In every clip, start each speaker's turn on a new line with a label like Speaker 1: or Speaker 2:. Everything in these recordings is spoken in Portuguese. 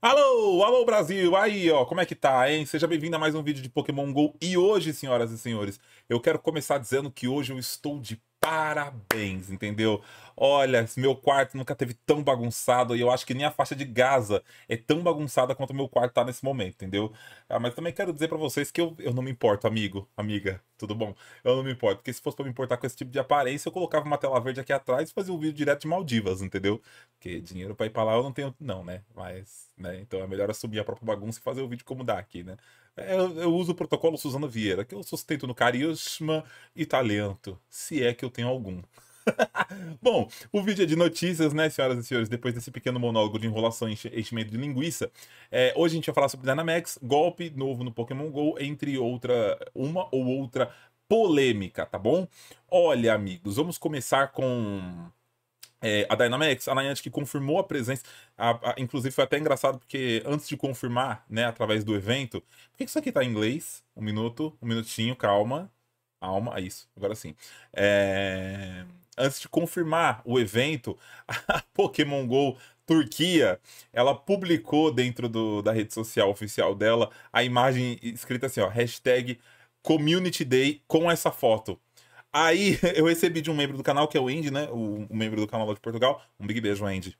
Speaker 1: Alô, alô Brasil! Aí, ó, como é que tá, hein? Seja bem-vindo a mais um vídeo de Pokémon GO. E hoje, senhoras e senhores, eu quero começar dizendo que hoje eu estou de parabéns, entendeu? Olha, meu quarto nunca teve tão bagunçado e eu acho que nem a faixa de Gaza é tão bagunçada quanto o meu quarto tá nesse momento, entendeu? Ah, mas também quero dizer para vocês que eu, eu não me importo, amigo, amiga, tudo bom? Eu não me importo, porque se fosse pra me importar com esse tipo de aparência, eu colocava uma tela verde aqui atrás e fazia um vídeo direto de Maldivas, entendeu? Porque dinheiro para ir pra lá eu não tenho, não, né? Mas, né? Então é melhor assumir a própria bagunça e fazer o vídeo como dá aqui, né? É, eu, eu, uso o protocolo Suzana Vieira, que eu sustento no carisma e talento, se é que eu tenho algum. Bom, o vídeo é de notícias, né, senhoras e senhores? Depois desse pequeno monólogo de enrolação e enchimento de linguiça, é, hoje a gente vai falar sobre Dynamax, golpe novo no Pokémon GO, entre outra, uma ou outra polêmica, tá bom? Olha, amigos, vamos começar com é, a Dynamics, a Niantic confirmou a presença. A, a, inclusive, foi até engraçado, porque antes de confirmar, né, através do evento. Por que isso aqui tá em inglês? Um minuto, um minutinho, calma. Alma, é isso, agora sim. É, antes de confirmar o evento, a Pokémon Go Turquia, ela publicou dentro do, da rede social oficial dela a imagem escrita assim, ó, hashtag Community Day com essa foto. Aí eu recebi de um membro do canal, que é o Andy, né? O, o membro do canal lá de Portugal. Um big beijo, Andy.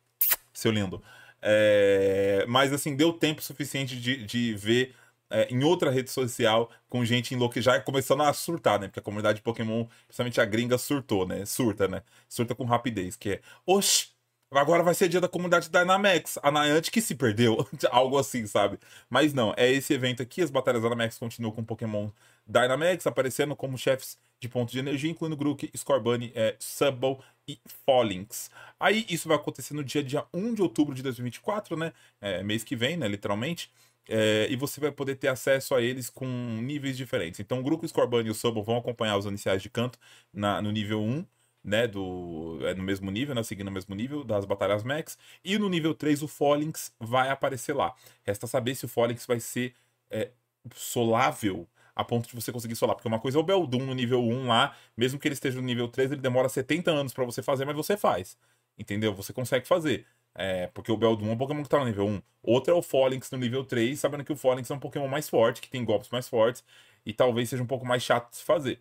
Speaker 1: Seu lindo. É, mas assim, deu tempo suficiente de, de ver é, em outra rede social com gente enlouque já começando a surtar, né? Porque a comunidade de Pokémon, principalmente a gringa, surtou, né? Surta, né? Surta com rapidez, que é. Oxi! Agora vai ser dia da comunidade Dynamax, a Niantic que se perdeu, algo assim, sabe? Mas não, é esse evento aqui, as batalhas Dynamax continuam com Pokémon Dynamax aparecendo como chefes de pontos de energia, incluindo Grook, Scorbunny, é, Subble e Follings. Aí isso vai acontecer no dia, dia 1 de outubro de 2024, né? É, mês que vem, né? Literalmente. É, e você vai poder ter acesso a eles com níveis diferentes. Então, o Grupo Scorbunny e o Subble vão acompanhar os iniciais de canto na, no nível 1, né? Do, é no mesmo nível, né? Seguindo o mesmo nível das batalhas max. E no nível 3, o Follings vai aparecer lá. Resta saber se o Follings vai ser é, solável a ponto de você conseguir solar. Porque uma coisa é o Beldum no nível 1 lá, mesmo que ele esteja no nível 3, ele demora 70 anos para você fazer, mas você faz. Entendeu? Você consegue fazer. É, porque o Beldum é um Pokémon que tá no nível 1. Outro é o Follinx no nível 3, sabendo que o Follinx é um Pokémon mais forte, que tem golpes mais fortes, e talvez seja um pouco mais chato de se fazer.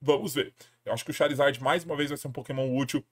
Speaker 1: Vamos ver. Eu acho que o Charizard, mais uma vez, vai ser um Pokémon útil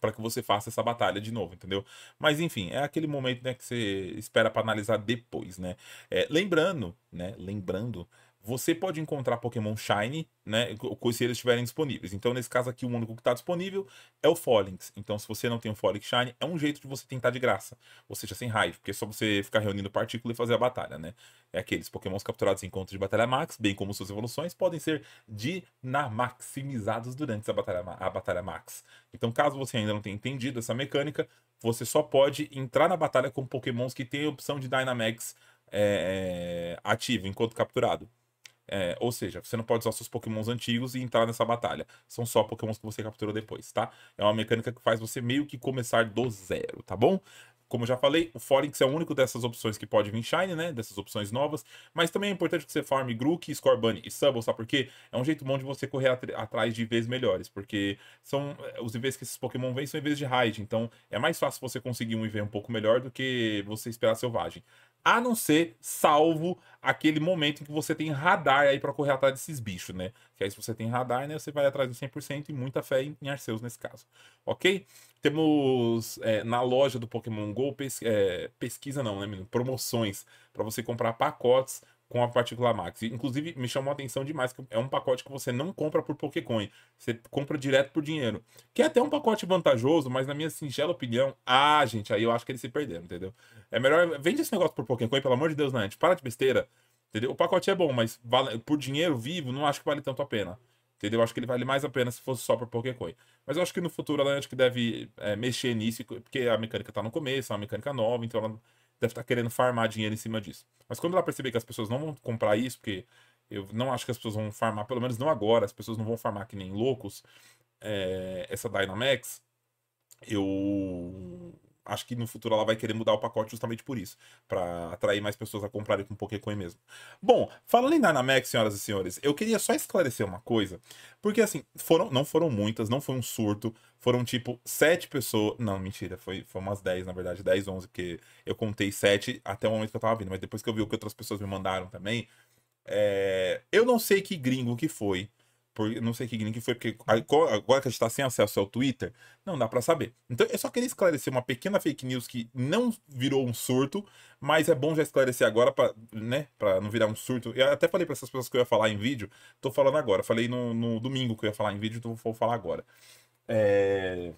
Speaker 1: para que você faça essa batalha de novo, entendeu? Mas enfim, é aquele momento né, que você espera para analisar depois, né? É, lembrando, né? Lembrando você pode encontrar Pokémon Shiny, né? Se eles estiverem disponíveis. Então, nesse caso aqui, o único que está disponível é o Folinx. Então, se você não tem o Folix Shiny, é um jeito de você tentar de graça. Ou seja, sem raiva, porque é só você ficar reunindo partícula e fazer a batalha, né? É aqueles Pokémons capturados em encontros de batalha max, bem como suas evoluções, podem ser dinamaximizados durante a batalha, a batalha max. Então, caso você ainda não tenha entendido essa mecânica, você só pode entrar na batalha com Pokémons que têm a opção de Dynamax é, ativo enquanto capturado. É, ou seja, você não pode usar seus pokémons antigos e entrar nessa batalha. São só pokémons que você capturou depois, tá? É uma mecânica que faz você meio que começar do zero, tá bom? Como já falei, o Forex é o único dessas opções que pode vir Shine, né? Dessas opções novas. Mas também é importante que você farme Grook, Scorbunny e Subble, sabe por quê? É um jeito bom de você correr at atrás de IVs melhores, porque são eh, os IVs que esses Pokémon vêm são IVs de raid. Então é mais fácil você conseguir um IV um pouco melhor do que você esperar selvagem a não ser salvo aquele momento em que você tem radar aí para correr atrás desses bichos, né? Que aí se você tem radar, né, você vai atrás do 100% e muita fé em, Arceus nesse caso, ok? Temos é, na loja do Pokémon GO, pes é, pesquisa não, né, menino? Promoções para você comprar pacotes com a partícula Max. Inclusive, me chamou a atenção demais que é um pacote que você não compra por Pokécoin, você compra direto por dinheiro. Que é até um pacote vantajoso, mas na minha singela opinião, ah, gente, aí eu acho que eles se perderam, entendeu? É melhor vende esse negócio por Pokécoin, pelo amor de Deus, Nantes. para de besteira. Entendeu? O pacote é bom, mas vale, por dinheiro vivo, não acho que vale tanto a pena. Entendeu? Acho que ele vale mais a pena se fosse só por Pokécoin. Mas eu acho que no futuro ela acho que deve é, mexer nisso, porque a mecânica tá no começo, é uma mecânica nova, então ela deve estar tá querendo farmar dinheiro em cima disso. Mas quando ela perceber que as pessoas não vão comprar isso, porque eu não acho que as pessoas vão farmar, pelo menos não agora, as pessoas não vão farmar que nem loucos, é, essa Dynamax, eu acho que no futuro ela vai querer mudar o pacote justamente por isso, para atrair mais pessoas a comprarem com Pokécoin mesmo. Bom, falando em Dynamax, senhoras e senhores, eu queria só esclarecer uma coisa, porque assim, foram, não foram muitas, não foi um surto, foram tipo sete pessoas, não, mentira, foi, foi umas 10, na verdade, 10, 11, porque eu contei sete até o momento que eu tava vindo, mas depois que eu vi o que outras pessoas me mandaram também, é... eu não sei que gringo que foi, por, não sei que link foi, porque agora que a gente está sem acesso ao Twitter, não dá para saber. Então, eu só queria esclarecer uma pequena fake news que não virou um surto, mas é bom já esclarecer agora para né, pra não virar um surto. Eu até falei para essas pessoas que eu ia falar em vídeo, tô falando agora. Falei no, no domingo que eu ia falar em vídeo, então vou falar agora. É...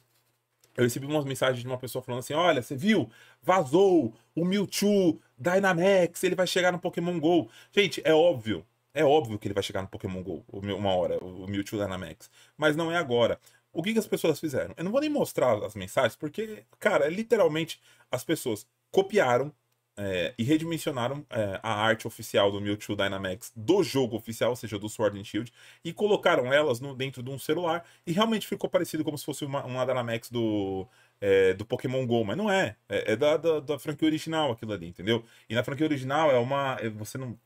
Speaker 1: Eu recebi umas mensagens de uma pessoa falando assim: olha, você viu? Vazou o Mewtwo Dynamax, ele vai chegar no Pokémon GO. Gente, é óbvio é óbvio que ele vai chegar no Pokémon GO uma hora, o Mewtwo Dynamax. Mas não é agora. O que, que as pessoas fizeram? Eu não vou nem mostrar as mensagens, porque, cara, literalmente as pessoas copiaram é, e redimensionaram é, a arte oficial do Mewtwo Dynamax do jogo oficial, ou seja, do Sword and Shield, e colocaram elas no, dentro de um celular e realmente ficou parecido como se fosse uma, uma Dynamax do, é, do Pokémon GO, mas não é. É, é da, da, da, franquia original aquilo ali, entendeu? E na franquia original é uma. É, você não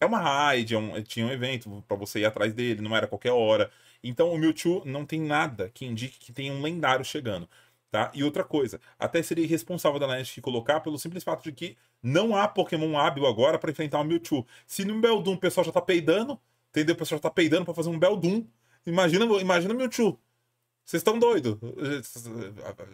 Speaker 1: é uma raid, é um, tinha um evento para você ir atrás dele, não era qualquer hora. Então o Mewtwo não tem nada que indique que tem um lendário chegando. Tá? E outra coisa, até seria irresponsável da Niantic colocar pelo simples fato de que não há Pokémon hábil agora para enfrentar o Mewtwo. Se no Beldum o pessoal já tá peidando, entendeu? O pessoal já tá peidando para fazer um Beldum. Imagina, imagina Mewtwo. Vocês estão doidos.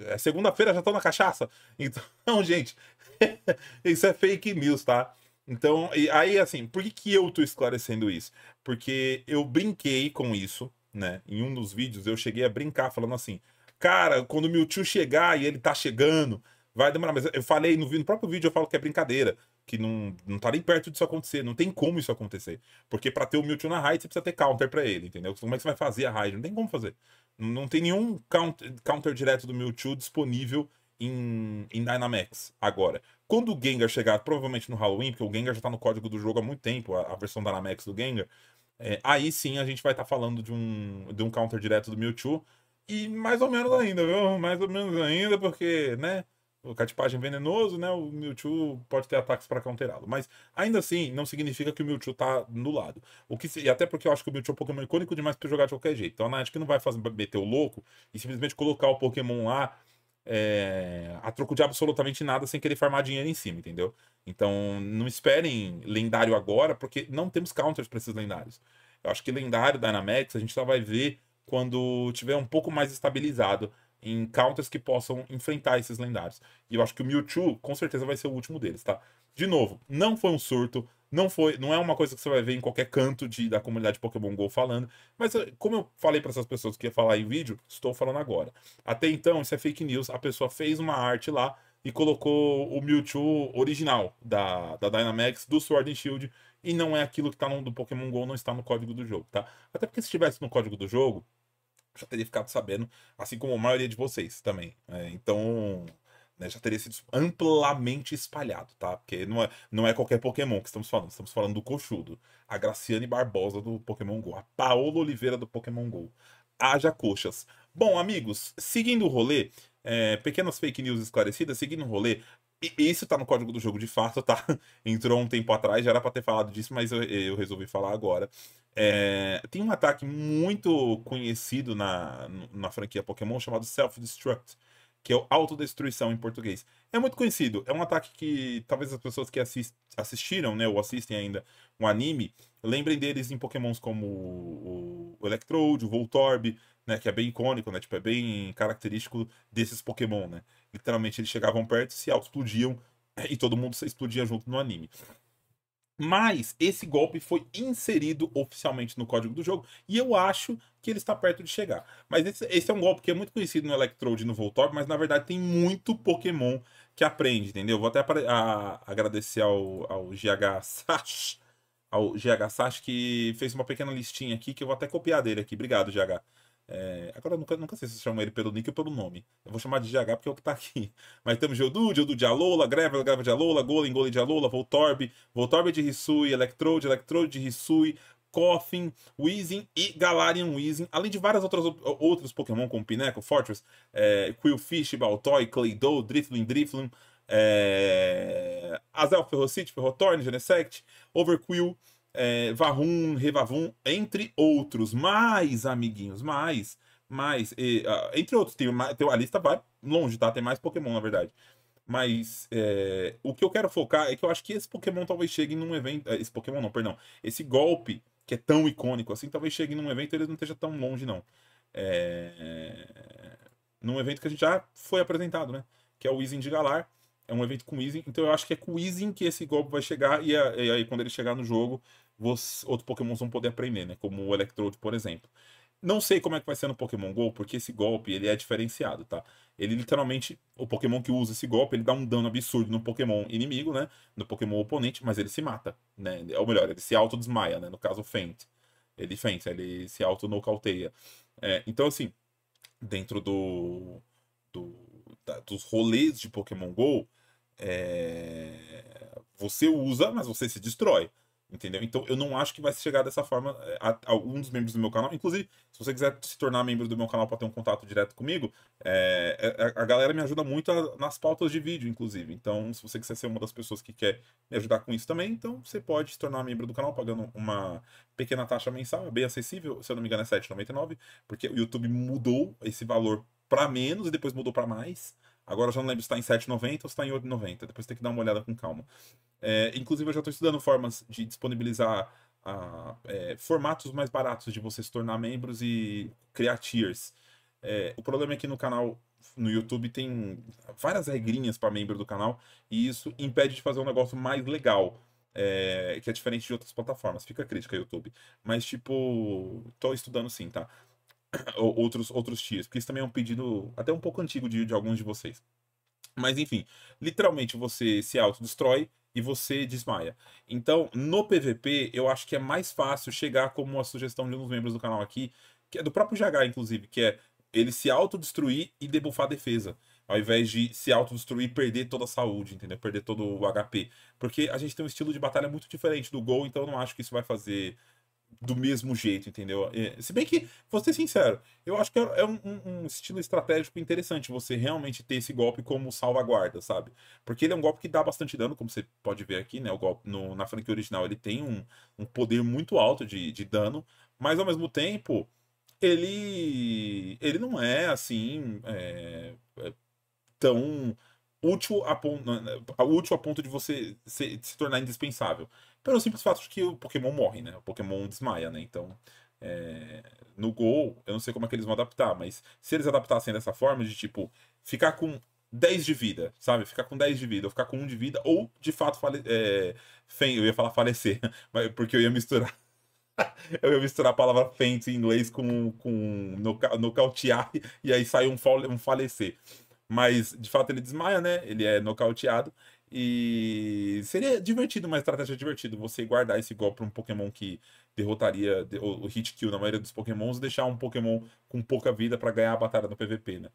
Speaker 1: É segunda-feira, já estão na cachaça. Então, gente, isso é fake news, tá? Então, aí assim, por que, que eu tô esclarecendo isso? Porque eu brinquei com isso, né? Em um dos vídeos eu cheguei a brincar falando assim, cara, quando meu tio chegar e ele tá chegando, vai demorar. Mas eu falei no, no próprio vídeo, eu falo que é brincadeira, que não, não tá nem perto disso acontecer, não tem como isso acontecer. Porque para ter o Mewtwo na raid, você precisa ter counter para ele, entendeu? Como é que você vai fazer a raid? Não tem como fazer. Não, não tem nenhum counter, counter direto do Mewtwo disponível em, em Dynamax agora. Quando o Gengar chegar, provavelmente no Halloween, porque o Gengar já tá no código do jogo há muito tempo, a, a versão Dynamax do Gengar, é, aí sim a gente vai estar tá falando de um, de um counter direto do Mewtwo. E mais ou menos ainda, viu? Mais ou menos ainda, porque, né? O Catipagem é venenoso, né? O Mewtwo pode ter ataques para counterá-lo. Mas ainda assim, não significa que o Mewtwo tá no lado. O que, e até porque eu acho que o Mewtwo é um Pokémon icônico demais para jogar de qualquer jeito. Então a Niantic não vai fazer, meter o louco e simplesmente colocar o Pokémon lá é, a troco de absolutamente nada sem querer farmar dinheiro em cima, entendeu? Então não esperem lendário agora, porque não temos counters para esses lendários. Eu acho que lendário Dynamax a gente só vai ver quando tiver um pouco mais estabilizado em counters que possam enfrentar esses lendários. E eu acho que o Mewtwo com certeza vai ser o último deles, tá? De novo, não foi um surto, não foi, não é uma coisa que você vai ver em qualquer canto de, da comunidade Pokémon GO falando, mas eh, como eu falei para essas pessoas que ia falar em vídeo, estou falando agora. Até então, isso é fake news, a pessoa fez uma arte lá e colocou o Mewtwo original da, da Dynamax, do Sword and Shield, e não é aquilo que está no do Pokémon GO, não está no código do jogo, tá? Até porque se estivesse no código do jogo, já teria ficado sabendo, assim como a maioria de vocês também. É, então, né, já teria sido amplamente espalhado, tá? Porque não é, não é qualquer Pokémon que estamos falando, estamos falando do Cochudo, a Graciane Barbosa do Pokémon GO, a Paola Oliveira do Pokémon GO, haja coxas. Bom, amigos, seguindo o rolê, é, pequenas fake news esclarecidas, seguindo o rolê, isso tá no código do jogo de fato, tá? Entrou um tempo atrás, já era pra ter falado disso, mas eu, eu resolvi falar agora. É, tem um ataque muito conhecido na, na franquia Pokémon chamado Self-Destruct, que é o Autodestruição em português. É muito conhecido, é um ataque que talvez as pessoas que assist, assistiram, né, ou assistem ainda um anime, lembrem deles em pokémons como o, o Electrode, o Voltorb, né, que é bem icônico, né, tipo, é bem característico desses pokémon, né. Literalmente eles chegavam perto, se auto-explodiam e todo mundo se explodia junto no anime. Mas esse golpe foi inserido oficialmente no código do jogo e eu acho que ele está perto de chegar. Mas esse, esse é um golpe que é muito conhecido no Electrode e no Voltorb, mas na verdade tem muito Pokémon que aprende, entendeu? Vou até a, agradecer ao, ao GH Sash, ao GH Sash que fez uma pequena listinha aqui que eu vou até copiar dele aqui. Obrigado, GH. É, agora eu nunca, nunca sei se chamo ele pelo nick ou pelo nome. Eu vou chamar de GH porque é o que tá aqui. Mas temos Geodu, Geodu de Alola, Greva, Greva de Alola, Golem, Golem de Alola, Voltorb, Voltorb é de Hisui, Electrode, Electrode de Hisui, Coffin, Weezing e Galarian Weezing, além de várias outras outros Pokémon como Pineco, Fortress, é, Quillfish, Baltoy, Claydol, Driflin, Driflin, é, Azel Ferrocity, Ferrotorn, Genesect, Overquill, é, Vahum, Revavum, entre outros. Mais, amiguinhos, mais, mais. E, uh, entre outros, tem, uma, tem, a lista vai longe, tá? Tem mais Pokémon, na verdade. Mas é, o que eu quero focar é que eu acho que esse Pokémon talvez chegue num evento. Esse Pokémon não, perdão. Esse golpe que é tão icônico assim, talvez chegue num evento e ele não esteja tão longe, não. É... Num evento que a gente já foi apresentado, né? Que é o Weezing de Galar. É um evento com Weezing. Então eu acho que é com o Weezing que esse golpe vai chegar. e aí, quando ele chegar no jogo, você, outros Pokémons vão poder aprender, né? Como o Electrode, por exemplo. Não sei como é que vai ser no Pokémon GO, porque esse golpe ele é diferenciado, tá? Ele literalmente, o Pokémon que usa esse golpe, ele dá um dano absurdo no Pokémon inimigo, né? No Pokémon oponente, mas ele se mata, né? Ou melhor, ele se desmaia, né? No caso, o Faint. Ele Faint, ele se auto-nocauteia. É, então, assim, dentro do, do da, dos rolês de Pokémon GO, é, você usa, mas você se destrói. Entendeu? Então eu não acho que vai chegar dessa forma eh, a, a um dos membros do meu canal. Inclusive, se você quiser se tornar membro do meu canal para ter um contato direto comigo, é, eh, a, eh, a, galera me ajuda muito a, nas pautas de vídeo, inclusive. Então, se você quiser ser uma das pessoas que quer me ajudar com isso também, então você pode se tornar membro do canal pagando uma pequena taxa mensal, é bem acessível, se eu não me engano é R$7,99, porque o YouTube mudou esse valor para menos e depois mudou para mais. Agora eu já não lembro se está em R$7,90 ou se está em 8,90. Depois tem que dar uma olhada com calma. É, inclusive, eu já estou estudando formas de disponibilizar a, é, formatos mais baratos de você se tornar membros e criar tiers. É, o problema é que no canal, no YouTube, tem várias regrinhas para membro do canal e isso impede de fazer um negócio mais legal. É, que é diferente de outras plataformas. Fica crítica, YouTube. Mas, tipo, estou estudando sim, tá? Outros, outros tiers. Porque isso também é um pedido até um pouco antigo de, de alguns de vocês. Mas, enfim, literalmente você se autodestrói e você desmaia. Então, no PVP, eu acho que é mais fácil chegar como uma sugestão de um dos membros do canal aqui, que é do próprio GH, inclusive, que é ele se autodestruir e debuffar a defesa, ao invés de se autodestruir e perder toda a saúde, entendeu? Perder todo o HP. Porque a gente tem um estilo de batalha muito diferente do Gol, então eu não acho que isso vai fazer do mesmo jeito, entendeu? Se bem que, vou ser sincero, eu acho que é, é um, um, estilo estratégico interessante você realmente ter esse golpe como salvaguarda, sabe? Porque ele é um golpe que dá bastante dano, como você pode ver aqui, né? O golpe no, na franquia original ele tem um, um poder muito alto de, de dano, mas ao mesmo tempo ele, ele não é assim é, é tão útil a, ponto, né, né, útil a ponto de você se, se tornar indispensável. Pelo simples fato de que o Pokémon morre, né? O Pokémon desmaia, né? Então, é... no Gol, eu não sei como é que eles vão adaptar, mas se eles adaptassem dessa forma, de tipo, ficar com 10 de vida, sabe? Ficar com 10 de vida, ou ficar com 1 de vida, ou de fato fale... É... Fem... eu ia falar falecer, porque eu ia misturar. eu ia misturar a palavra faint em inglês com, com noca... nocautear e aí sai um, fale... um falecer. Mas, de fato, ele desmaia, né? Ele é nocauteado. E seria divertido, uma estratégia divertida, você guardar esse golpe para um Pokémon que derrotaria o hit kill na maioria dos Pokémons e deixar um Pokémon com pouca vida para ganhar a batalha no PVP, né?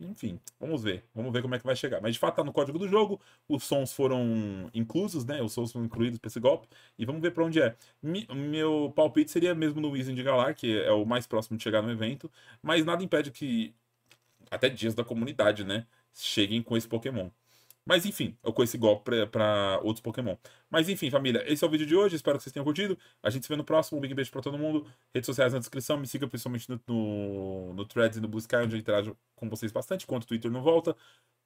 Speaker 1: Enfim, vamos ver. Vamos ver como é que vai chegar. Mas de fato tá no código do jogo. Os sons foram inclusos, né? Os sons foram incluídos para esse golpe. E vamos ver para onde é. Mi meu palpite seria mesmo no Wizard de Galar, que é o mais próximo de chegar no evento. Mas nada impede que até dias da comunidade, né? Cheguem com esse Pokémon. Mas enfim, eu conheci esse golpe para outros Pokémon. Mas enfim, família, esse é o vídeo de hoje. Espero que vocês tenham curtido. A gente se vê no próximo. Um big beijo para todo mundo. Redes sociais na descrição. Me siga principalmente no, no, no Threads e no Blue Sky, onde eu interajo com vocês bastante, enquanto o Twitter não volta.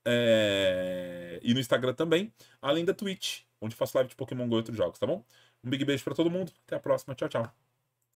Speaker 1: É... E no Instagram também. Além da Twitch, onde faço live de Pokémon GO e outros jogos, tá bom? Um big beijo para todo mundo. Até a próxima. Tchau, tchau.